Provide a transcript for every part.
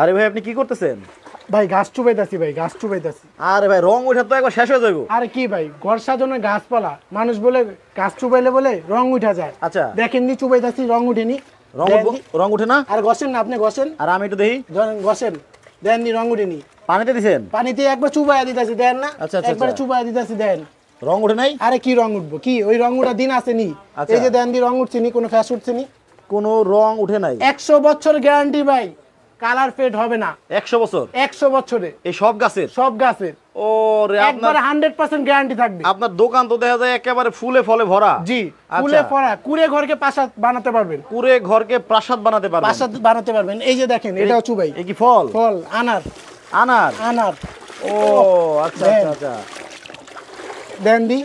আরে ভাই আপনি কি করতেছেন ভাই গাছ চুবাইতেছি ভাই গাছ চুবাইতেছি আরে ভাই রং উঠা তো একবার শেষ হয়ে যাবে আরে কি ভাই ঘর সাজানোর গাছপালা মানুষ বলে গাছ চুবাইলে বলে রং উঠা যায় আচ্ছা দেখেন নি চুবাইতেছি রং উঠেনি রং রং উঠে না আর গছেন না আপনি গছেন আর আমি একটু দেখি গছেন দেন নি রং উঠেনি পানিতে দিছেন পানিতে একবার চুবাইয়া দিতাছি দেন না আচ্ছা আচ্ছা একবার আচ্ছা। চুবাইয়া দিতাছি দেন রং উঠে নাই আরে কি রং উঠবো কি ওই রং উঠা দিন আছে নি আচ্ছা। এই যে দেন দি রং উঠছে নি কোনো ফ্যাস উঠছে নি কোনো রং উঠে নাই 100 বছর গ্যারান্টি ভাই কালার ফেড হবে না একশো বছর একশো বছরে এই সব গাছের সব গাছের থাকবে আপনার দোকান তো দেখা যায় একেবারে ফুলে ফলে ভরা জি আচ্ছা। ভরা কুড়ে ঘরকে প্রাসাদ বানাতে পারবেন ঘরকে প্রাসাদ বানাতে প্রাসাদ বানাতে পারবেন এই যে দেখেন এটা ফল ফল আনার আনার আনার ও আচ্ছা আচ্ছা, আচ্ছা দেন দি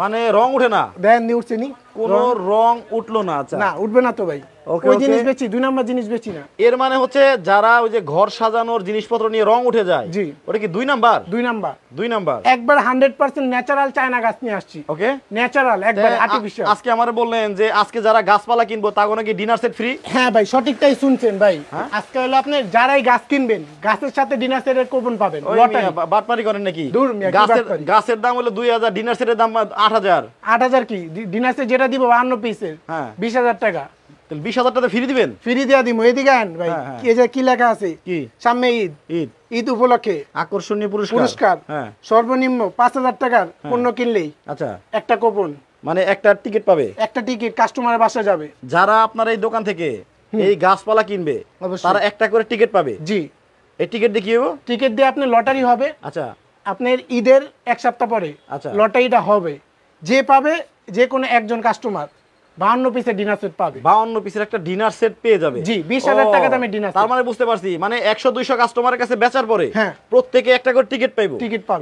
মানে রং উঠে না দেন দি উঠছে নি কোনো রং উঠলো না আচ্ছা না উঠবে না তো ভাই ওই জিনিস বেচি দুই নাম্বার জিনিস বেচি না এর মানে হচ্ছে যারা ওই যে ঘর সাজানোর জিনিসপত্র নিয়ে রং উঠে যায় জি ওটা কি দুই নাম্বার দুই নাম্বার দুই নাম্বার একবার 100% ন্যাচারাল চায়না গাছ নিয়ে আসছি ওকে ন্যাচারাল একবার আর্টিফিশিয়াল আজকে আমারে বললেন যে আজকে যারা গাছপালা কিনবো তাগো নাকি ডিনার সেট ফ্রি হ্যাঁ ভাই সঠিকটাই শুনছেন ভাই হ্যাঁ? আজকে হলো আপনি যারাই গাছ কিনবেন গাছের সাথে ডিনার সেটের কুপন পাবেন লটারি বাটপারি করেন নাকি গাছের গাছের দাম হলো 2000 ডিনার সেটের দাম আট হাজার আট হাজার কি ডিনার সেট যেটা দিব 52 পিসের হ্যাঁ। হাজার টাকা বিশ হাজার টাকা হ্যাঁ, হ্যাঁ। আকর্ষণীয় হ্যাঁ। পণ্য আচ্ছা। একটা মানে যাবে যারা আপনার এই দোকান থেকে এই গাছপালা কিনবে তারা একটা করে টিকিট পাবে জি এই টিকিট দিয়ে কি হবে টিকিট দিয়ে আপনি লটারি হবে আচ্ছা আপনার ঈদের এক সপ্তাহ পরে আচ্ছা লটারিটা হবে যে পাবে যে কোনো একজন কাস্টমার মানে মানে হ্যাঁ।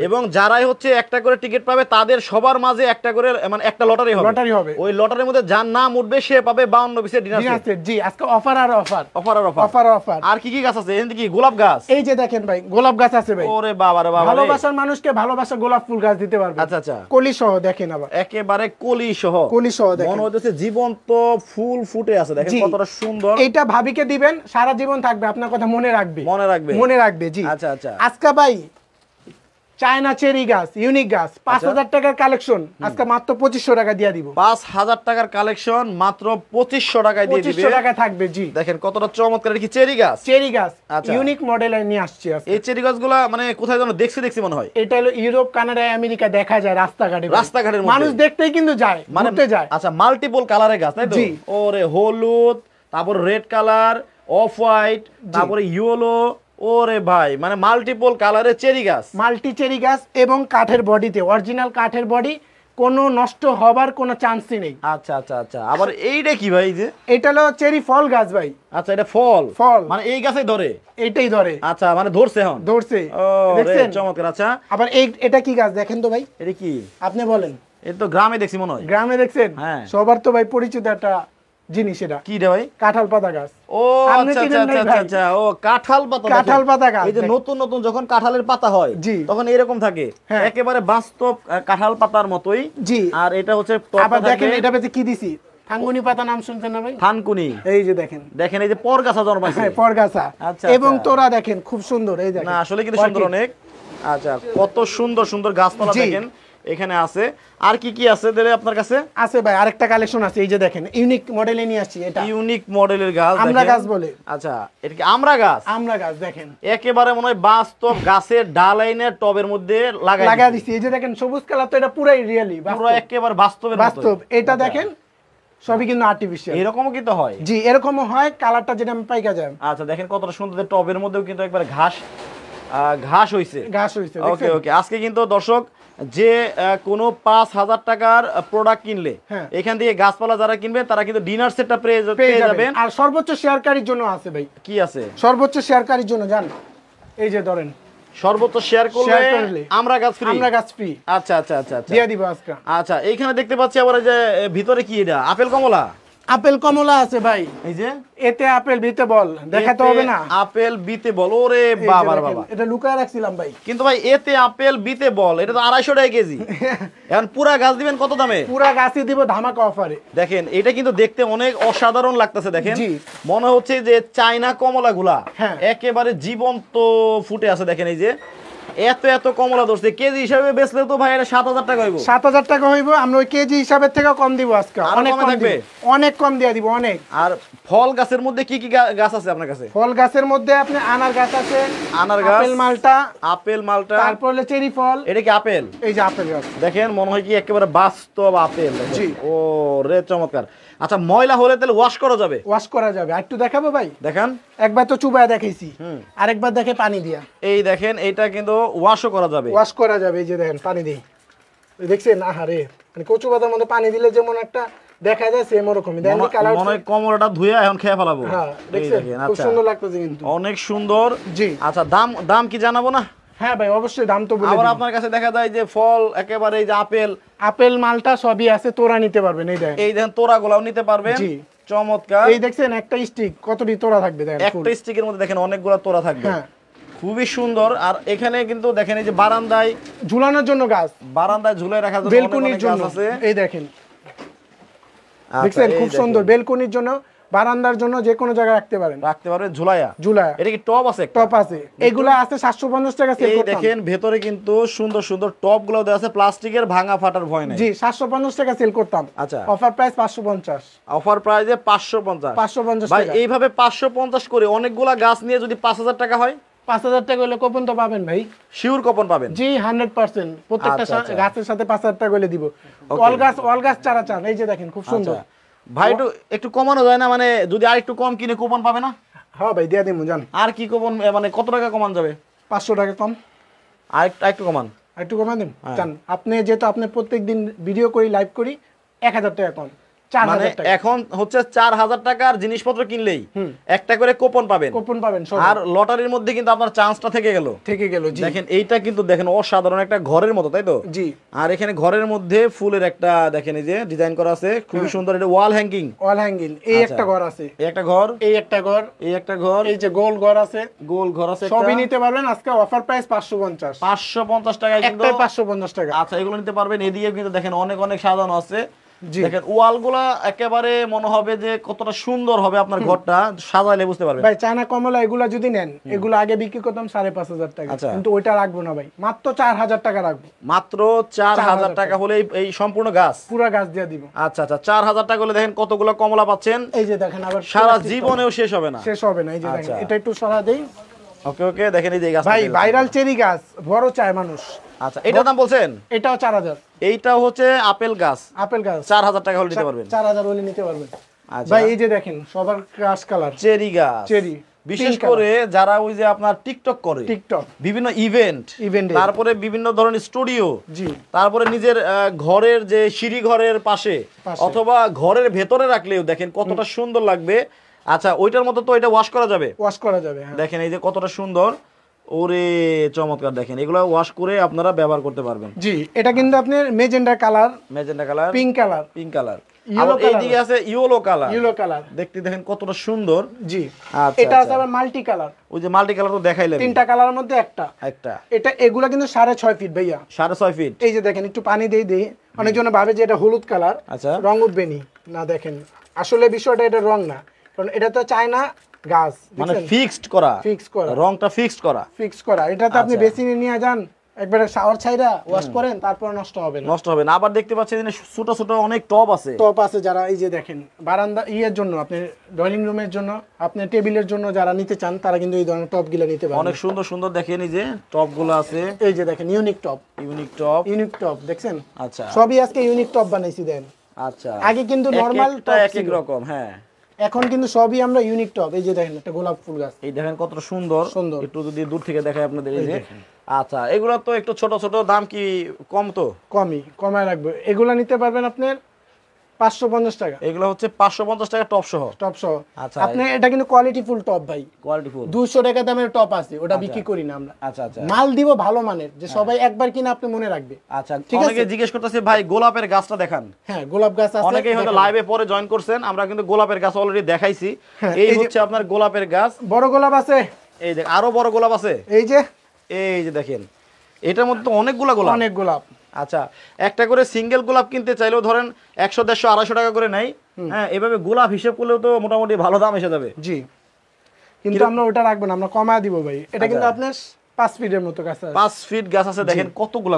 এবং যারাই হচ্ছে একটা করে টিকিট পাবে তাদের সবার মাঝে একটা করে মানে একটা লটারি হবে ওই লটারির মধ্যে যার নাম উঠবে সে পাবে পিসের ডিনার আর কি কি গাছ আছে কি গোলাপ গাছ এই যে দেখেন ভাই গোলাপ গাছ আছে ভাই ওরে ভালোবাসার মানুষকে ভালোবাসা গোলাপ ফুল গাছ দিতে পারবে আচ্ছা, আচ্ছা। কলি সহ দেখেন আবার একেবারে কলি সহ কলি জীবন্ত ফুল ফুটে আছে দেখেন কতটা সুন্দর এটা ভাবিকে দিবেন সারা জীবন থাকবে আপনার কথা মনে রাখবে মনে রাখবে মনে রাখবে জি আচ্ছা আচ্ছা আজকা ভাই চায়না চেরি গাছ ইউনিক গাছ আচ্ছা। পাঁচ হাজার টাকার কালেকশন আজকে মাত্র পঁচিশশো টাকা দিয়ে দিব পাঁচ হাজার টাকার কালেকশন মাত্র পঁচিশশো টাকায় দিয়ে দিবে টাকা থাকবে জি দেখেন কতটা চমৎকার কি চেরি গাছ চেরি গাছ ইউনিক আচ্ছা। মডেল নিয়ে আসছি এই চেরি গুলা মানে কোথায় যেন দেখছি দেখছি মনে হয় এটা হলো ইউরোপ কানাডা আমেরিকা দেখা যায় রাস্তাঘাটে রাস্তাঘাটের মানুষ দেখতেই কিন্তু যায় মানে যায় আচ্ছা মাল্টিপল কালারের গাছ তাই জি ওরে হলুদ তারপর রেড কালার অফ হোয়াইট তারপরে ইয়েলো ওরে ভাই মানে মাল্টিপল কালারের চেরি গাছ মাল্টি চেরি গাছ এবং কাঠের বডিতে অরিজিনাল কাঠের বডি কোনো নষ্ট হবার কোনো চান্সই নেই আচ্ছা আচ্ছা আচ্ছা আবার এইটা কি ভাই যে এটা হলো চেরি ফল গাছ ভাই আচ্ছা এটা ফল ফল মানে এই গাছে ধরে এটাই ধরে আচ্ছা মানে ধরছে এখন ধরছে দেখছেন চমৎকার আচ্ছা আবার এই এটা কি গাছ দেখেন তো ভাই এটা কি আপনি বলেন এটা তো গ্রামে দেখছি মনে হয় গ্রামে দেখছেন হ্যাঁ সবার তো ভাই পরিচিত একটা জিনিস এটা কি রে ভাই কাঁঠাল পাতা গাছ ও আচ্ছা, আচ্ছা, আচ্ছা, কাঁঠাল পাতা কাঁঠাল পাতা গাছ এই যে নতুন নতুন যখন কাঁঠালের পাতা হয় তখন এরকম থাকে হ্যাঁ। একেবারে বাস্তব কাঁঠাল পাতার মতোই জি আর এটা হচ্ছে আবার দেখেন এটা কি দিছি নাম এই যে দেখেন দেখেন এই যে হ্যাঁ, এবং তোরা দেখেন খুব সুন্দর এই দেখেন আসলে কিন্তু সুন্দর অনেক আচ্ছা কত সুন্দর সুন্দর গাছপালা দেখেন এখানে আছে আর কি কি আছে তাহলে আপনার কাছে আছে ভাই আরেকটা কালেকশন আছে এই যে দেখেন ইউনিক মডেলে নিয়ে আসছি এটা ইউনিক মডেলের গাছ আমরা গাছ বলে আচ্ছা এটা কি আমরা গাছ আমরা গাছ দেখেন একেবারে মনে হয় বাস্তব গাছের ডালাইনের টবের মধ্যে লাগাই লাগাই দিছি এই যে দেখেন সবুজ কালার তো এটা পুরাই রিয়েলি পুরো একেবারে বাস্তবের মতো বাস্তব এটা আচ্ছা। দেখেন সবই কিন্তু আর্টিফিশিয়াল এরকমও কিন্তু হয় জি এরকমও হয় কালারটা যেটা আমি পাইকা যায় আচ্ছা দেখেন কতটা সুন্দর টবের মধ্যেও কিন্তু একবার ঘাস ঘাস হইছে ঘাস হইছে ওকে ওকে আজকে কিন্তু দর্শক যে কোনো পাঁচ হাজার টাকার প্রোডাক্ট কিনলে হ্যাঁ। এখান থেকে গাছপালা যারা কিনবে তারা কিন্তু ডিনার সেটটা পেয়ে যাবেন আর সর্বোচ্চ শেয়ারকারীর জন্য আছে ভাই কি আছে সর্বোচ্চ শেয়ারকারীর জন্য জান এই যে ধরেন সর্বোচ্চ আমরা গাছ ফ্রি আমরা গাছ ফ্রি আচ্ছা আচ্ছা আচ্ছা আচ্ছা।, আচ্ছা এইখানে দেখতে পাচ্ছি আবার যে ভিতরে কি এটা আপেল কমলা আপেল কমলা আছে ভাই এই যে এতে আপেল বিতে বল দেখাতে হবে না আপেল বিতে বল ওরে বাবা বাবা এটা লুকায় রাখছিলাম ভাই কিন্তু ভাই এতে আপেল বিতে বল এটা তো 250 টাকা কেজি এখন পুরো গাছ দিবেন কত দামে পুরো গাছই দিব ধামাকা অফারে দেখেন এটা কিন্তু দেখতে অনেক অসাধারণ লাগতেছে দেখেন মনে হচ্ছে যে চায়না কমলাগুলা গুলা হ্যাঁ। একেবারে জীবন্ত ফুটে আছে দেখেন এই যে এত এত কমলা দোষ কেজি হিসাবে বেচলে তো ভাই সাত হাজার টাকা হইব সাত হাজার টাকা হইব আমরা ওই কেজি হিসাবে থেকে কম দিব আজকে অনেক কম থাকবে অনেক কম দিয়ে দিব অনেক আর ফল গাছের মধ্যে কি কি গাছ আছে আপনার কাছে ফল গাছের মধ্যে আপনি আনার গাছ আছে আনার গাছ আপেল মালটা আপেল মালটা তারপর হলো চেরি ফল এটা কি আপেল এই যে আপেল গাছ দেখেন মনে হয় কি একেবারে বাস্তব আপেল জি ও রে চমৎকার আচ্ছা ময়লা হলে তাহলে ওয়াশ করা যাবে ওয়াশ করা যাবে একটু দেখাবো ভাই দেখেন একবার তো চুবায় দেখাইছি আরেকবার দেখে পানি দিয়া এই দেখেন এটা কিন্তু ওয়াশও করা যাবে ওয়াশ করা যাবে এই যে দেখেন পানি দিই দেখছেন আহারে মানে কচু বাদার মধ্যে পানি দিলে যেমন একটা দেখা যায় সেম ওরকমই দেখেন কালার মনে কমরটা ধুইয়া এখন খেয়ে ফেলাবো হ্যাঁ দেখছেন খুব আচ্ছা। সুন্দর লাগতেছে কিন্তু অনেক সুন্দর জি আচ্ছা দাম দাম কি জানাবো না হ্যাঁ ভাই অবশ্যই দাম তো আপনার কাছে দেখা যায় যে ফল একেবারে এই যে আপেল আপেল মালটা সবই আছে তোরা নিতে পারবেন এই দেখেন এই দেখেন তোরা গুলাও নিতে পারবেন জি চমৎকার এই একটা স্টিক কতটি তোরা থাকবে দেখেন একটা স্টিকের মধ্যে দেখেন অনেকগুলো তোরা থাকবে হ্যাঁ খুবই সুন্দর আর এখানে কিন্তু দেখেন এই যে বারান্দায় ঝুলানোর জন্য গাছ বারান্দায় ঝুলে রাখার জন্য বেলকনির জন্য আছে এই দেখেন আচ্ছা, দেখছেন খুব সুন্দর বেলকনির জন্য বারান্দার জন্য যে কোনো জায়গায় রাখতে পারেন রাখতে পারবেন ঝুলাইয়া ঝুলাইয়া এটা কি টপ আছে টপ আছে এগুলো আছে পঞ্চাশ টাকা দেখেন ভেতরে কিন্তু সুন্দর সুন্দর টপ গুলো দেওয়া আছে প্লাস্টিকের ভাঙা ফাটার ভয় নেই জি পঞ্চাশ টাকা সেল করতাম আচ্ছা অফার প্রাইস 550 অফার ভাই এইভাবে করে অনেকগুলা গাছ নিয়ে যদি হাজার টাকা হয় পাঁচ হাজার টাকা হলে কোপন তো পাবেন ভাই শিওর কপন পাবেন জি হান্ড্রেড পার্সেন্ট প্রত্যেকটা আচ্ছা, আচ্ছা। গাছের সাথে পাঁচ হাজার টাকা হলে দিব অল গাছ অল গাছ চারা চান এই যে দেখেন খুব আচ্ছা। সুন্দর ভাই একটু একটু কমানো যায় না মানে যদি আর একটু কম কিনে কুপন পাবে না হ্যাঁ ভাই দিয়া দিমু জান আর কি কুপন মানে কত টাকা কমান যাবে পাঁচশো টাকা কম আর একটু কমান একটু কমান দিন হ্যাঁ। জান আপনি যেহেতু আপনি প্রত্যেকদিন ভিডিও করি লাইভ করি এক হাজার টাকা কম অসাধারণ একটা ঘরের মতো তাই তো জি আর এখানে ঘরের মধ্যে ফুলের একটা দেখেন এই যে ডিজাইন করা আছে খুবই সুন্দর এটা ওয়াল হ্যাঙ্গিং ওয়াল হ্যাঙ্গিং এই আচ্ছা। একটা ঘর আছে একটা ঘর এই একটা ঘর এই একটা ঘর এই যে গোল ঘর আছে গোল ঘর আছে সবই নিতে পারবেন আজকে অফার প্রাইস পাঁচশো পঞ্চাশ পাঁচশো পঞ্চাশ টাকা পাঁচশো পঞ্চাশ টাকা আচ্ছা এগুলো নিতে পারবেন এদিকে কিন্তু দেখেন অনেক অনেক সাধারণ আছে দেখেন ওয়ালগুলা একেবারে মনে হবে যে কতটা সুন্দর হবে আপনার ঘরটা সাজাইলে বুঝতে পারবেন ভাই চায়না কমলা এগুলা যদি নেন এগুলো আগে বিক্রি করতাম সাড়ে পাঁচ হাজার টাকা আচ্ছা। কিন্তু ওইটা রাখবো না ভাই মাত্র চার হাজার টাকা রাখবো মাত্র চার হাজার টাকা হলে এই সম্পূর্ণ গাছ পুরো গাছ দিয়ে দিব আচ্ছা আচ্ছা চার হাজার টাকা হলে দেখেন কতগুলো কমলা পাচ্ছেন এই যে দেখেন আবার সারা জীবনেও শেষ হবে না শেষ হবে না এই যে আচ্ছা। এটা একটু সরা দেই ওকে ওকে দেখেন এই যে গাছ ভাই ভাইরাল চেরি গাছ বড় চায় মানুষ আচ্ছা এটার দাম বলছেন এটাও এইটা হচ্ছে আপেল গাছ আপেল গাছ টাকা হলে নিতে পারবেন হলে নিতে পারবেন আচ্ছা। ভাই এই যে দেখেন সবার কালার চেরি গাছ চেরি বিশেষ করে যারা ওই যে আপনার টিকটক করে টিকটক বিভিন্ন ইভেন্ট তারপরে বিভিন্ন ধরনের স্টুডিও জি তারপরে নিজের ঘরের যে সিঁড়ি ঘরের পাশে অথবা ঘরের ভেতরে রাখলেও দেখেন কতটা সুন্দর লাগবে আচ্ছা ওইটার মতো তো এটা ওয়াশ করা যাবে ওয়াশ করা যাবে হ্যাঁ। দেখেন এই যে কতটা সুন্দর ওরে চমৎকার দেখেন এগুলো ওয়াশ করে আপনারা ব্যবহার করতে পারবেন জি এটা কিন্তু আপনার magenta colour magenta colour pink colour pink colour মধ্যে একটা একটা এটা এগুলা কিন্তু ফিট ভাইয়া ফিট এই যে দেখেন একটু পানি দিয়ে ভাবে যে এটা হলুদ কালার আচ্ছা রং উঠবেনি না দেখেন আসলে বিষয়টা এটা রং না কারণ এটা তো চায়না গাছ মানে ফিক্সড করা করা রংটা ফিক্সড করা করা এটাতে আপনি আচ্ছা। নিয়ে যান একবারে শাওয়ার ছাইরা ওয়াশ করেন তারপর নষ্ট হবে না নষ্ট হবে না আবার দেখতে পাচ্ছেন ছোট ছোট অনেক আছে আছে যারা এই যে দেখেন বারান্দা ইয়ের জন্য আপনি ডাইনিং রুমের জন্য আপনি টেবিলের জন্য যারা নিতে চান তারা কিন্তু এই ধরনের টপগুলো নিতে পারেন অনেক সুন্দর সুন্দর দেখেন এই যে টপগুলো আছে এই যে দেখেন unique top unique top unique top দেখছেন আচ্ছা সবই আজকে ইউনিক টপ বানাইছি দেন আচ্ছা আগে কিন্তু নরমাল টপ এক এক রকম হ্যাঁ এখন কিন্তু সবই আমরা ইউনিক টপ এই যে দেখেন একটা গোলাপ ফুল গাছ এই দেখেন কত সুন্দর সুন্দর একটু যদি দূর থেকে দেখায় আপনাদের এই যে আচ্ছা এগুলো তো একটু ছোট ছোট দাম কি কম তো কমই কমায় রাখবে এগুলো নিতে পারবেন আপনার 550 টাকা এগুলো হচ্ছে 550 টাকা টপ সহ টপ সহ আচ্ছা আপনি এটা কিন্তু কোয়ালিটি ফুল টপ ভাই কোয়ালিটি ফুল 200 টাকা দামের টপ আছে ওটা আচ্ছা। বিক্রি করি না আমরা আচ্ছা আচ্ছা মাল দিব ভালো মানের যে সবাই হ্যাঁ। একবার আপনি মনে রাখবে আচ্ছা অনেকে জিজ্ঞেস করতেছে ভাই গোলাপের গাছটা দেখান হ্যাঁ গোলাপ গাছ আছে অনেকেই হয়তো লাইভে পরে জয়েন করছেন আমরা কিন্তু গোলাপের গাছ অলরেডি দেখাইছি হ্যাঁ, এই হচ্ছে আপনার গোলাপের গাছ বড় গোলাপ আছে এই দেখ আরো বড় গোলাপ আছে এই যে এই যে দেখেন এটার মধ্যে তো অনেকগুলা গোলাপ অনেক গোলাপ আচ্ছা একটা করে সিঙ্গেল গোলাপ কিনতে চাইলেও ধরেন একশো দেড়শো আড়াইশো টাকা করে নেই হ্যাঁ এভাবে গোলাপ হিসেব করলেও তো মোটামুটি ভালো দাম এসে যাবে জি কিন্তু আমরা ওটা রাখবো না আমরা কমায় দিব ভাই এটা আচ্ছা। কিন্তু আপনার পাঁচ ফিটের মতো গাছ আছে পাঁচ ফিট গাছ আছে দেখেন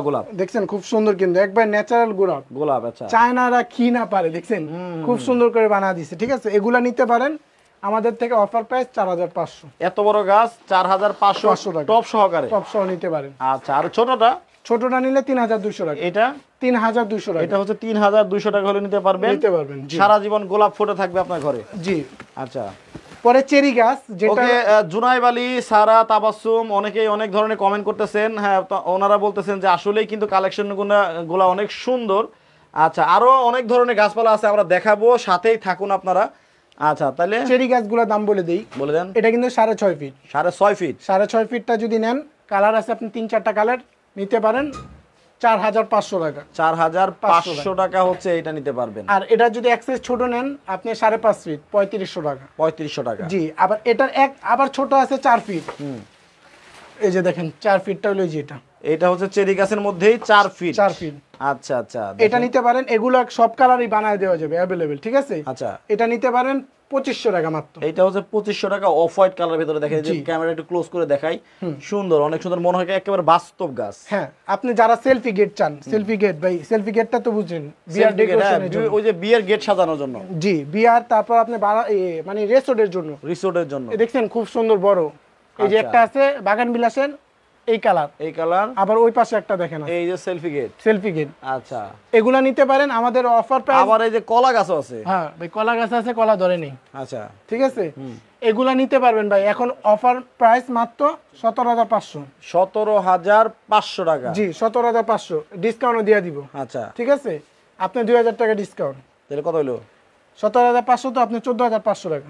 গোলাপ দেখছেন খুব সুন্দর কিন্তু একবার ন্যাচারাল গোলাপ গোলাপ আচ্ছা চায়নারা কি না পারে দেখছেন খুব সুন্দর করে বানা দিছে ঠিক আছে এগুলা নিতে পারেন আমাদের থেকে অফার প্রাইস চার হাজার পাঁচশো এত বড় গাছ চার হাজার পাঁচশো টপ সহকারে টপ সহ নিতে পারেন আচ্ছা আর ছোটটা ছোটটা নিলে তিন হাজার দুইশো টাকা এটা তিন হাজার দুইশো টাকা এটা হচ্ছে তিন হাজার দুইশো টাকা হলে নিতে পারবেন নিতে পারবেন সারা জীবন গোলাপ ফুটে থাকবে আপনার ঘরে জি আচ্ছা পরে চেরি গাছ যেটা জুনাইব আলী সারা তাবাসুম অনেকেই অনেক ধরনের কমেন্ট করতেছেন হ্যাঁ ওনারা বলতেছেন যে আসলেই কিন্তু কালেকশনগুলো অনেক সুন্দর আচ্ছা আরো অনেক ধরনের গাছপালা আছে আমরা দেখাবো সাথেই থাকুন আপনারা আচ্ছা তাহলে চেরি গাছগুলোর দাম বলে দিই বলে দেন এটা কিন্তু সাড়ে ছয় ফিট সাড়ে ছয় ফিট সাড়ে ছয় ফিটটা যদি নেন কালার আছে আপনি তিন চারটা কালার নিতে পারেন চার হাজার পাঁচশো টাকা চার হাজার পাঁচশো টাকা হচ্ছে এটা নিতে পারবেন আর এটা যদি এক্সেস ছোট নেন আপনি সাড়ে পাঁচ ফিট পঁয়ত্রিশশো টাকা পঁয়ত্রিশশো টাকা জি আবার এটার এক আবার ছোট আছে চার ফিট এই যে দেখেন চার ফিটটা হলো এটা এটা হচ্ছে চেরি গাছের মধ্যেই চার ফিট চার ফিট আচ্ছা আচ্ছা এটা নিতে পারেন এগুলো সব কালারই বানায় দেওয়া যাবে অ্যাভেলেবেল ঠিক আছে আচ্ছা এটা নিতে পারেন পঁচিশশো টাকা মাত্র এটা হচ্ছে পঁচিশশো টাকা অফ হোয়াইট কালার ভিতরে দেখেন যে ক্যামেরা একটু ক্লোজ করে দেখাই সুন্দর অনেক সুন্দর মনে হয় একেবারে বাস্তব গাছ হ্যাঁ আপনি যারা সেলফি গেট চান সেলফি গেট ভাই সেলফি গেটটা তো বুঝছেন বিয়ার ডেকোরেশনের হ্যাঁ, ওই যে বিয়ার গেট সাজানোর জন্য জি বিয়ার তারপর আপনি মানে রিসোর্টের জন্য রিসোর্টের জন্য দেখছেন খুব সুন্দর বড় এই যে আচ্ছা। একটা আছে বাগান বিলাসের এই কালার এই কালার আবার ওই পাশে একটা দেখেন এই যে সেলফি গেট সেলফি গেট আচ্ছা এগুলা নিতে পারেন আমাদের অফার প্রাইস আবার এই যে কলা গাছ আছে হ্যাঁ ভাই কলা গাছ আছে কলা ধরে নেই আচ্ছা ঠিক আছে এগুলা নিতে পারবেন ভাই এখন অফার প্রাইস মাত্র পাঁচশো টাকা জি সতেরো হাজার পাঁচশো ডিসকাউন্টও দিয়ে দিব আচ্ছা ঠিক আছে আপনি দুই হাজার টাকা ডিসকাউন্ট তাহলে কত হলো সতেরো হাজার পাঁচশো তো আপনি চোদ্দ হাজার পাঁচশো টাকা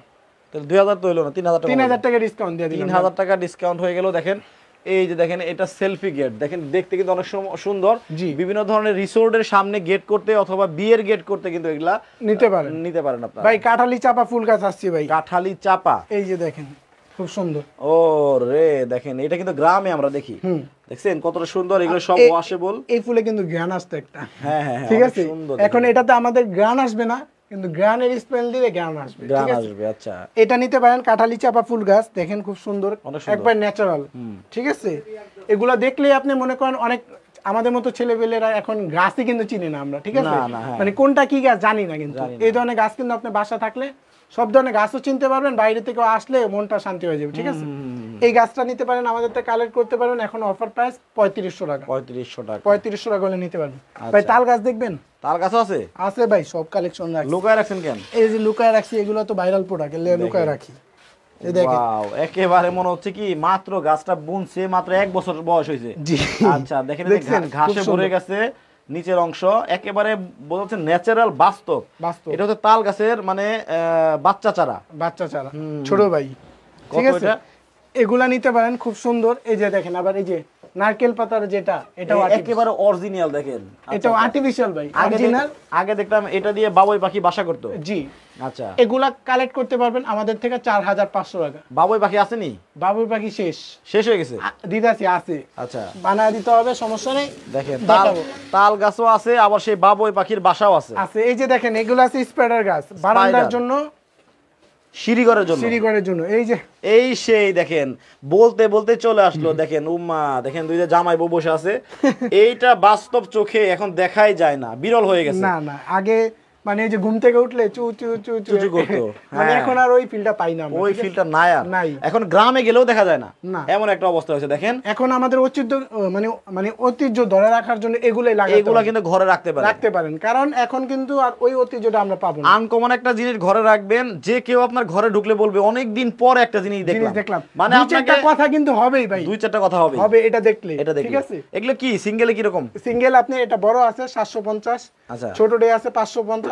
তাহলে দুই হাজার তো হলো না তিন হাজার তিন হাজার টাকা ডিসকাউন্ট দিয়ে দিন হাজার টাকা ডিসকাউন্ট হয়ে গেল দেখেন এই যে দেখেন এটা সেলফি গেট দেখেন দেখতে কিন্তু অনেক সুন্দর বিভিন্ন ধরনের রিসোর্টের সামনে গেট করতে অথবা বিয়ের গেট করতে কিন্তু এগুলা নিতে পারেন নিতে পারেন আপনার ভাই কাঠালি চাপা ফুল গাছ আসছে ভাই কাঠালি চাপা এই যে দেখেন খুব সুন্দর ও রে দেখেন এটা কিন্তু গ্রামে আমরা দেখি দেখছেন কতটা সুন্দর এগুলো সব ওয়াশেবল এই ফুলে কিন্তু ঘ্রাণ আসতে একটা হ্যাঁ হ্যাঁ ঠিক আছে এখন এটাতে আমাদের ঘ্রাণ আসবে না কিন্তু গ্রানের স্মেল দিলে গ্রান আসবে গ্রান আসবে আচ্ছা এটা নিতে পারেন কাঁঠালি চাপা ফুল গাছ দেখেন খুব সুন্দর একবার ন্যাচারাল ঠিক আছে এগুলা দেখলে আপনি মনে করেন অনেক আমাদের মতো ছেলেপেলেরা এখন গাছই কিন্তু চিনি না আমরা ঠিক আছে হ্যাঁ। মানে কোনটা কি গাছ জানি না কিন্তু এই ধরনের গাছ কিন্তু আপনি বাসা থাকলে সব ধরনের গাছও চিনতে পারবেন বাইরে থেকে আসলে মনটা শান্তি হয়ে যাবে ঠিক আছে এই গাছটা নিতে পারেন আমাদের কালেক্ট করতে পারবেন এখন অফার প্রাইস পঁয়ত্রিশশো টাকা পঁয়ত্রিশশো টাকা পঁয়ত্রিশশো টাকা হলে নিতে পারবেন আচ্ছা। ভাই তাল গাছ দেখবেন তাল গাছ আছে আছে ভাই সব কালেকশন রাখি লুকায় রাখছেন কেন এই যে লুকায় রাখছি এগুলো তো ভাইরাল প্রোডাক্ট লুকায় রাখি মাত্র গাছটা বুনছে মাত্র এক বছর বয়স হয়েছে আচ্ছা দেখেন ঘাসে ভরে গেছে নিচের অংশ একেবারে বলছে ন্যাচারাল বাস্তব এটা হচ্ছে তাল গাছের মানে বাচ্চা চারা বাচ্চা চারা ছোট ভাই ঠিক আছে এগুলা নিতে পারেন খুব সুন্দর এই যে দেখেন আবার এই যে নারকেল পাতার যেটা এটা একেবারে অরিজিনাল দেখেন আচ্ছা, এটা আর্টিফিশিয়াল ভাই অরিজিনাল আগে দেখতাম এটা দিয়ে বাবুই পাখি বাসা করতো জি আচ্ছা এগুলা কালেক্ট করতে পারবেন আমাদের থেকে 4500 টাকা বাবুই পাখি আছে নি বাবুই পাখি শেষ শেষ হয়ে গেছে দিদাসি আছে আচ্ছা বানায় দিতে হবে সমস্যা নেই দেখেন তাল তাল গাছও আছে আবার সেই বাবুই পাখির বাসাও আছে আছে এই যে দেখেন এগুলা আছে স্প্রেডার গাছ বারান্দার জন্য সিঁড়িঘরের জন্য শিরিগড়ের জন্য এই যে এই সেই দেখেন বলতে বলতে চলে আসলো দেখেন উম্মা দেখেন দুইটা জামাই বউ বসে আছে এইটা বাস্তব চোখে এখন দেখাই যায় না বিরল হয়ে গেছে না না আগে মানে যে ঘুম থেকে উঠলে চু চু চু চু চু করতো মানে হ্যাঁ। এখন আর ওই ফিলটা পাই না ওই ফিলটা নাই আর নাই এখন গ্রামে গেলেও দেখা যায় না এমন একটা অবস্থা হয়েছে দেখেন এখন আমাদের ঐতিহ্য মানে মানে ঐতিহ্য ধরে রাখার জন্য এগুলাই লাগে এগুলো কিন্তু ঘরে রাখতে পারেন রাখতে পারেন কারণ এখন কিন্তু আর ওই ঐতিহ্যটা আমরা পাবো না আনকমন একটা জিনিস ঘরে রাখবেন যে কেউ আপনার ঘরে ঢুকলে বলবে অনেক দিন পর একটা জিনিস দেখলাম মানে আপনাকে কথা কিন্তু হবেই ভাই দুই চারটা কথা হবে হবে এটা দেখলে এটা ঠিক আছে এগুলো কি সিঙ্গেলে কি রকম সিঙ্গেল আপনি এটা বড় আছে 750 আচ্ছা ছোটটাই আছে 550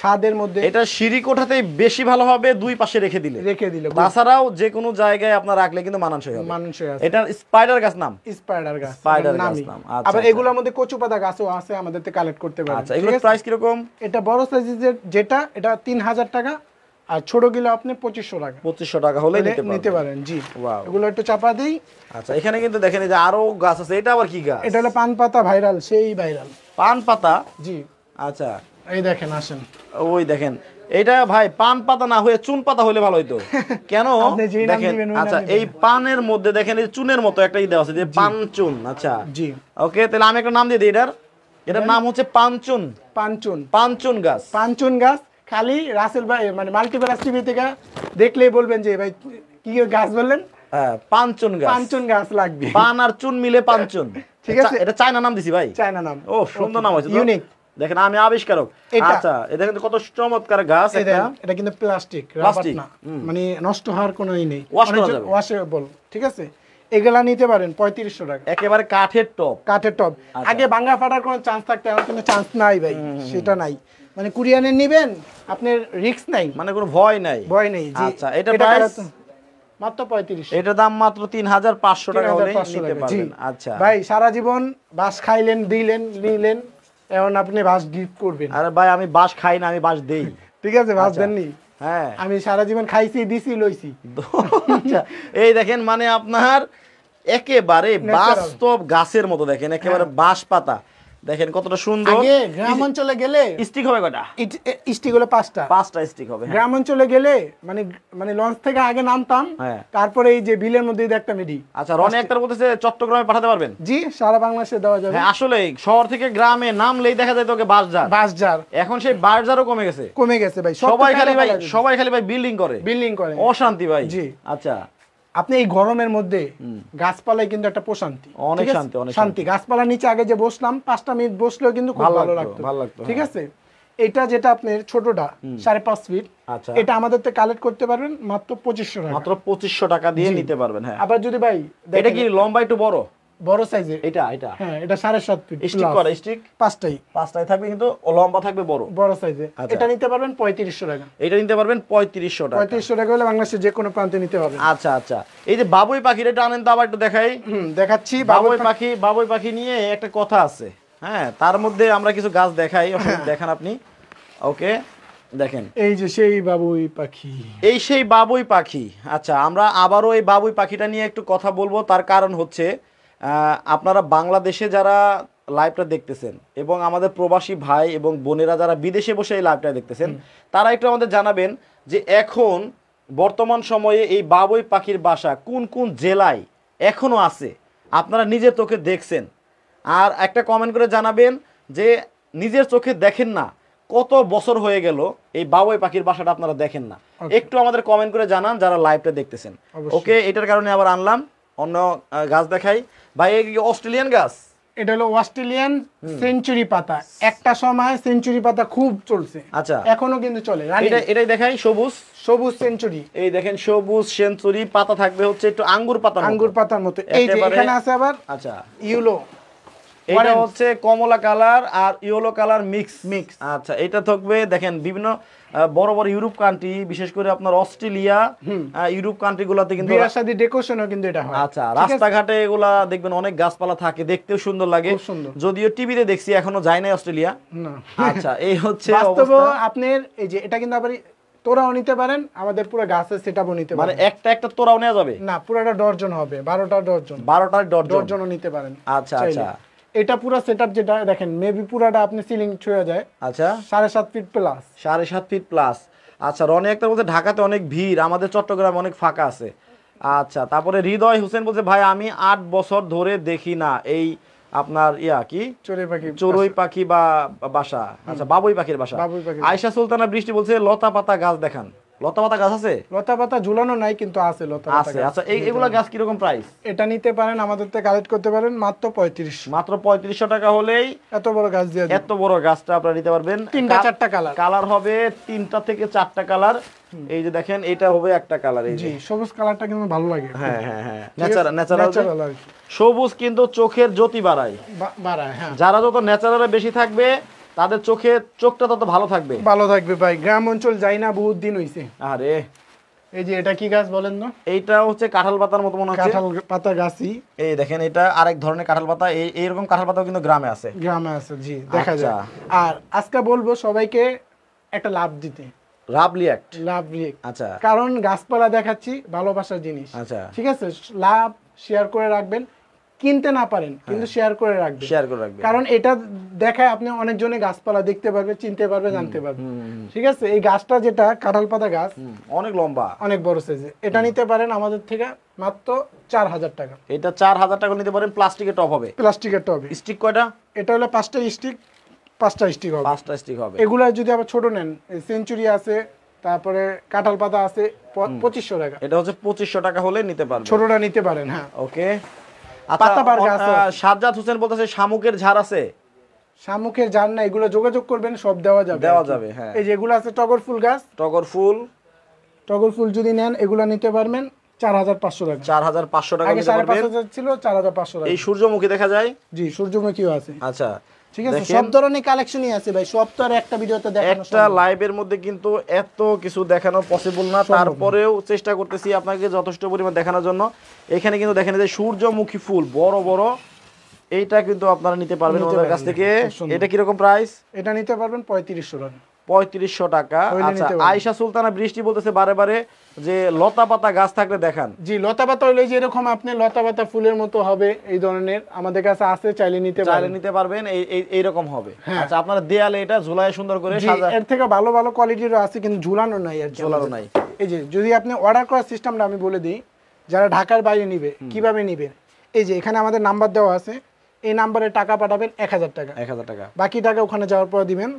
ছাদের মধ্যে এটা সিঁড়ি কোঠাতেই বেশি ভালো হবে দুই পাশে রেখে দিলে রেখে দিলে তাছাড়াও যে কোনো জায়গায় আপনার রাখলে কিন্তু মানানসই হবে মানানসই আছে এটা স্পাইডার গাছ নাম স্পাইডার গাছ স্পাইডার গাছ নাম আবার আচ্ছা, আচ্ছা। এগুলোর মধ্যে কচুপাতা গাছও আছে আমাদের থেকে কালেক্ট করতে পারেন আচ্ছা এগুলোর প্রাইস কি রকম এটা বড় সাইজের যেটা এটা 3000 টাকা আর ছোট গিলা আপনি পঁচিশশো টাকা পঁচিশশো টাকা হলে নিতে পারেন জি এগুলো একটু চাপা দিই আচ্ছা এখানে কিন্তু দেখেন যে আরো গাছ আছে এটা আবার কি গাছ এটা হলো পান পাতা ভাইরাল সেই ভাইরাল পান পাতা জি আচ্ছা এই দেখেন আসেন ওই দেখেন এটা ভাই পান পাতা না হয়ে চুন পাতা হলে ভালো কেন আচ্ছা এই পানের মধ্যে দেখেন চুনের মতো একটা আছে যে পান চুন আচ্ছা জি ওকে তাহলে আমি একটা নাম দিয়ে দিই এটার এটার হ্যাঁ। নাম হচ্ছে পানচুন পানচুন পানচুন গাছ পানচুন গাছ খালি রাসেল ভাই মানে মাল্টিপ্লাস টিভি থেকে দেখলেই বলবেন যে ভাই কি গাছ বললেন হ্যাঁ, পানচুন গাছ পানচুন গাছ লাগবে পান আর চুন মিলে পানচুন ঠিক আছে এটা চায়না নাম দিছি ভাই চায়না নাম ও সুন্দর নাম আছে ইউনিক দেখেন আমি আবিষ্কারক আচ্ছা এটা কিন্তু কত চমৎকার গাছ এটা এটা কিন্তু প্লাস্টিক রাবার না মানে নষ্ট হওয়ার কোনো ই নেই ওয়াশেবল মানে ঠিক আছে এগুলা নিতে পারেন পঁয়ত্রিশশো টাকা একেবারে কাঠের টপ কাঠের টপ আচ্ছা। আগে ভাঙা ফাটার কোনো চান্স থাকতে এখন কিন্তু চান্স নাই ভাই সেটা নাই মানে কুরিয়ানে নিবেন আপনার রিক্স নাই মানে কোনো ভয় নাই ভয় নেই আচ্ছা এটা প্রাইস মাত্র পঁয়ত্রিশ এটা দাম মাত্র তিন হাজার পাঁচশো টাকা আচ্ছা ভাই সারা জীবন বাস খাইলেন দিলেন নিলেন এখন আপনি বাস গিফট করবেন আরে ভাই আমি বাস খাই না আমি বাস দেই ঠিক আছে বাস আচ্ছা, দেননি হ্যাঁ আমি সারা জীবন খাইছি দিছি লইছি আচ্ছা, এই দেখেন মানে আপনার একেবারে বাস্তব গাছের মতো দেখেন একেবারে হ্যাঁ। বাঁশ পাতা দেখেন কতটা সুন্দর আগে গ্রাম অঞ্চলে গেলে স্টিক হবে কটা স্টিক হলো পাঁচটা পাঁচটা স্টিক হবে হ্যাঁ। গ্রাম অঞ্চলে গেলে মানে মানে লঞ্চ থেকে আগে নামতাম হ্যাঁ। তারপরে এই যে বিলের মধ্যে একটা এডি আচ্ছা রনি একটার বলতেছে চট্টগ্রামে পাঠাতে পারবেন জি সারা বাংলাদেশে দেওয়া যাবে হ্যাঁ আসলে শহর থেকে গ্রামে নামলেই দেখা যায় তোকে বাসজার বাসজার এখন সেই বাসজারও কমে গেছে কমে গেছে ভাই সবাই খালি ভাই সবাই খালি ভাই বিল্ডিং করে বিল্ডিং করে অশান্তি ভাই জি আচ্ছা আপনি এই গরমের মধ্যে গাছপালায় কিন্তু একটা প্রশান্তি অনেক শান্তি অনেক শান্তি গাছপালার নিচে আগে যে বসলাম পাঁচটা মিনিট বসলেও কিন্তু খুব ভালো লাগতো ভালো লাগতো ঠিক হ্যাঁ। আছে এটা যেটা আপনার ছোটটা সাড়ে পাঁচ ফিট আচ্ছা। এটা আমাদের কালেক্ট করতে পারবেন মাত্র পঁচিশশো টাকা মাত্র পঁচিশশো টাকা দিয়ে নিতে পারবেন হ্যাঁ আবার যদি ভাই এটা কি লম্বা একটু বড় বড় সাইজের এটা এটা হ্যাঁ এটা 7.5 ফিট স্টিক করা স্টিক পাঁচটাই পাঁচটাই থাকবে কিন্তু লম্বা থাকবে বড় বড় সাইজে আচ্ছা। এটা নিতে পারবেন 3500 টাকা এটা নিতে পারবেন 3500 টাকা 3500 টাকা হলে যে কোনো প্রান্তে নিতে আচ্ছা আচ্ছা এই যে বাবুই পাখি এটা আনেন তো আবার একটু দেখাই দেখাচ্ছি বাবুই পাখি বাবুই পাখি নিয়ে একটা কথা আছে হ্যাঁ তার মধ্যে আমরা কিছু গাছ দেখাই হ্যাঁ। দেখান আপনি ওকে দেখেন এই যে সেই বাবুই পাখি এই সেই বাবুই পাখি আচ্ছা আমরা আবারও এই বাবুই পাখিটা নিয়ে একটু কথা বলবো তার কারণ হচ্ছে আপনারা বাংলাদেশে যারা লাইভটা দেখতেছেন এবং আমাদের প্রবাসী ভাই এবং বোনেরা যারা বিদেশে বসে এই লাইভটা দেখতেছেন তারা একটু আমাদের জানাবেন যে এখন বর্তমান সময়ে এই বাবুই পাখির বাসা কোন কোন জেলায় এখনও আছে আপনারা নিজের চোখে দেখছেন আর একটা কমেন্ট করে জানাবেন যে নিজের চোখে দেখেন না কত বছর হয়ে গেল এই বাবুই পাখির বাসাটা আপনারা দেখেন না একটু আমাদের কমেন্ট করে জানান যারা লাইভটা দেখতেছেন ওকে এটার কারণে আবার আনলাম অন্য গাছ দেখাই ভাই অস্ট্রেলিয়ান গাছ এটা হলো অস্ট্রেলিয়ান সেঞ্চুরি পাতা একটা সময় সেঞ্চুরি পাতা খুব চলছে আচ্ছা এখনো কিন্তু চলে এটা এটাই দেখাই সবুজ সবুজ সেঞ্চুরি এই দেখেন সবুজ সেঞ্চুরি পাতা থাকবে হচ্ছে একটু আঙ্গুর পাতা আঙ্গুর পাতার মতো এই যে এখানে আছে আবার আচ্ছা ইউলো এটা হচ্ছে কমলা কালার আর ইয়েলো কালার মিক্স মিক্স আচ্ছা এটা থাকবে দেখেন বিভিন্ন বড় বড় ইউরোপ কান্ট্রি বিশেষ করে আপনার অস্ট্রেলিয়া ইউরোপ কান্ট্রি কিন্তু কিন্তু আচ্ছা রাস্তাঘাটে এগুলা দেখবেন অনেক গাছপালা থাকে দেখতেও সুন্দর লাগে যদিও টিভিতে দেখছি এখনো যায় নাই অস্ট্রেলিয়া আচ্ছা এই হচ্ছে অবস্থা আপনার এই যে এটা কিন্তু আবার তোরাও নিতে পারেন আমাদের পুরো গাছের সেট সেটআপও নিতে মানে পারেন একটা একটা তোরাও নেওয়া যাবে না পুরোটা ডর্জন হবে বারোটা ডর্জন বারোটা ডর্জন ডর্জনও নিতে পারেন আচ্ছা আচ্ছা এটা পুরো সেটআপ যেটা দেখেন মেবি পুরাটা আপনি সিলিং ছুঁয়ে যায় আচ্ছা সাড়ে সাত ফিট প্লাস সাড়ে সাত ফিট প্লাস আচ্ছা রনি একটা বলছে ঢাকাতে অনেক ভিড় আমাদের চট্টগ্রাম অনেক ফাঁকা আছে আচ্ছা তারপরে হৃদয় হোসেন বলছে ভাই আমি আট বছর ধরে দেখি না এই আপনার ইয়া কি চড়ুই পাখি চড়ুই পাখি বা বাসা আচ্ছা বাবুই পাখির বাসা আয়সা সুলতানা বৃষ্টি বলছে লতা পাতা গাছ দেখান লতাপাতা গাছ আছে লতাপাতা ঝুলানো নাই কিন্তু আছে আছে আচ্ছা গাছ কিরকম প্রাইস এটা নিতে পারেন আমাদের থেকে কালেক্ট করতে পারেন মাত্র 35 মাত্র 3500 টাকা হলেই এত বড় গাছ দিয়ে এত বড় গাছটা আপনারা নিতে পারবেন তিনটা চারটা কালার কালার হবে তিনটা থেকে চারটা কালার এই যে দেখেন এটা হবে একটা কালার এই যে সবুজ কালারটা কিন্তু ভালো লাগে হ্যাঁ হ্যাঁ হ্যাঁ ন্যাচারাল ন্যাচারাল সবুজ কিন্তু চোখের জ্যোতি বাড়ায় বাড়ায় হ্যাঁ যারা যত ন্যাচারালে বেশি থাকবে তাদের চোখে চোখটা তত ভালো থাকবে ভালো থাকবে ভাই গ্রাম অঞ্চল যাই না বহুত দিন হইছে আরে এই যে এটা কি গাছ বলেন না এইটা হচ্ছে কাঁঠাল পাতার মতো মনে হচ্ছে কাঁঠাল পাতা গাছই এই দেখেন এটা আরেক ধরনের কাঁঠাল পাতা এই এইরকম কাঁঠাল পাতাও কিন্তু গ্রামে আছে গ্রামে আছে জি দেখা আচ্ছা। যায় আর আজকে বলবো সবাইকে একটা লাভ দিতে লাভ রিয়াক্ট লাভ রিয়াক্ট আচ্ছা কারণ গাছপালা দেখাচ্ছি ভালোবাসার জিনিস আচ্ছা ঠিক আছে লাভ শেয়ার করে রাখবেন কিনতে না পারেন হ্যাঁ। কিন্তু শেয়ার করে রাখবেন শেয়ার করে রাখবেন কারণ এটা দেখায় আপনি অনেক জনে গাছপালা দেখতে পারবে চিনতে পারবে জানতে পারবে ঠিক আছে এই গাছটা যেটা কাঁঠাল পাতা গাছ অনেক লম্বা অনেক বড় সাইজে এটা নিতে পারেন আমাদের থেকে মাত্র চার হাজার টাকা এটা চার হাজার টাকা নিতে পারেন প্লাস্টিকের টপ হবে প্লাস্টিকের টপ স্টিক কয়টা এটা হলো পাঁচটা স্টিক পাঁচটা স্টিক হবে পাঁচটা স্টিক হবে এগুলা যদি আবার ছোট নেন সেঞ্চুরি আছে তারপরে কাঁঠাল পাতা আছে পঁচিশশো টাকা এটা হচ্ছে পঁচিশশো টাকা হলে নিতে পারবেন ছোটটা নিতে পারেন হ্যাঁ ওকে আচ্ছা, সাজ্জাদ হোসেন বলতেছে শামুকের ঝাড় আছে শামুকের ঝাড় না এগুলো যোগাযোগ করবেন সব দেওয়া যাবে দেওয়া যাবে হ্যাঁ এই যেগুলো আছে টগর ফুল গাছ টগর ফুল টগর ফুল যদি নেন এগুলো নিতে পারবেন চার হাজার পাঁচশো টাকা চার হাজার পাঁচশো টাকা ছিল চার হাজার পাঁচশো টাকা এই সূর্যমুখী দেখা যায় জি সূর্যমুখীও আছে আচ্ছা এত কিছু দেখানো পসিবল না তারপরেও চেষ্টা করতেছি আপনাকে যথেষ্ট পরিমাণ দেখানোর জন্য এখানে কিন্তু দেখেন যে সূর্যমুখী ফুল বড় বড় এইটা কিন্তু আপনারা নিতে পারবেন কাছ থেকে এটা কিরকম প্রাইস এটা নিতে পারবেন পঁয়ত্রিশশো টাকা পঁয়ত্রিশশো টাকা আচ্ছা আয়সা সুলতানা বৃষ্টি বলতেছে বারে বারে যে লতা পাতা গাছ থাকলে দেখান জি লতা পাতা হলে যেরকম আপনি লতা পাতা ফুলের মতো হবে এই ধরনের আমাদের কাছে আছে চাইলে নিতে চাইলে নিতে পারবেন এই এইরকম হবে হ্যাঁ। আচ্ছা আপনারা দেয়ালে এটা ঝুলায় সুন্দর করে এর থেকে ভালো ভালো কোয়ালিটিরও আছে কিন্তু ঝুলানো নাই আর ঝুলানো নাই এই যে যদি আপনি অর্ডার করার সিস্টেমটা আমি বলে দিই যারা ঢাকার বাইরে নিবে কিভাবে নিবে এই যে এখানে আমাদের নাম্বার দেওয়া আছে এই নাম্বারে টাকা পাঠাবেন এক হাজার টাকা এক হাজার টাকা বাকি টাকা ওখানে যাওয়ার পর দিবেন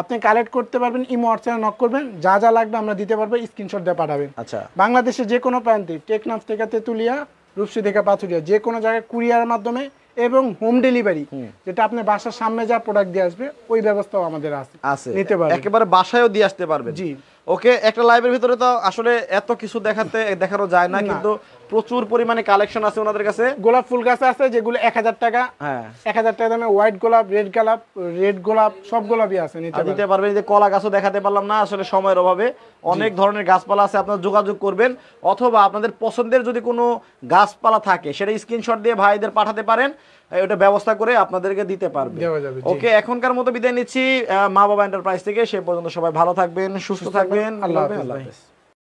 আপনি কালেক্ট করতে পারবেন ইমো হোয়াটসঅ্যাপে নক করবেন যা যা লাগবে আমরা দিতে পারবো স্ক্রিনশট দিয়ে পাঠাবেন আচ্ছা বাংলাদেশের যে কোনো প্রান্তে টেকনাফ থেকে তেতুলিয়া রূপসী থেকে পাথুরিয়া যে কোনো জায়গায় কুরিয়ার মাধ্যমে এবং হোম ডেলিভারি যেটা আপনার বাসার সামনে যা প্রোডাক্ট দিয়ে আসবে ওই ব্যবস্থাও আমাদের আছে নিতে পারবেন একেবারে বাসায়ও দিয়ে আসতে পারবেন জি ওকে একটা লাইভের ভিতরে তো আসলে এত কিছু দেখাতে দেখানো যায় না কিন্তু প্রচুর পরিমাণে কালেকশন আছে ওনাদের কাছে গোলাপ ফুল গাছ আছে যেগুলো এক হাজার টাকা হ্যাঁ এক হাজার টাকা দামে হোয়াইট গোলাপ রেড গোলাপ রেড গোলাপ সব গোলাপই আছে নিতে পারবেন যে কলা গাছও দেখাতে পারলাম না আসলে সময়ের অভাবে অনেক ধরনের গাছপালা আছে আপনারা যোগাযোগ করবেন অথবা আপনাদের পছন্দের যদি কোনো গাছপালা থাকে সেটা স্ক্রিনশট দিয়ে ভাইদের পাঠাতে পারেন ওটা ব্যবস্থা করে আপনাদেরকে দিতে পারবে ওকে এখনকার মতো বিদায় নিচ্ছি মা বাবা এন্টারপ্রাইজ থেকে সে পর্যন্ত সবাই ভালো থাকবেন সুস্থ থাকবেন আল্লাহ হাফেজ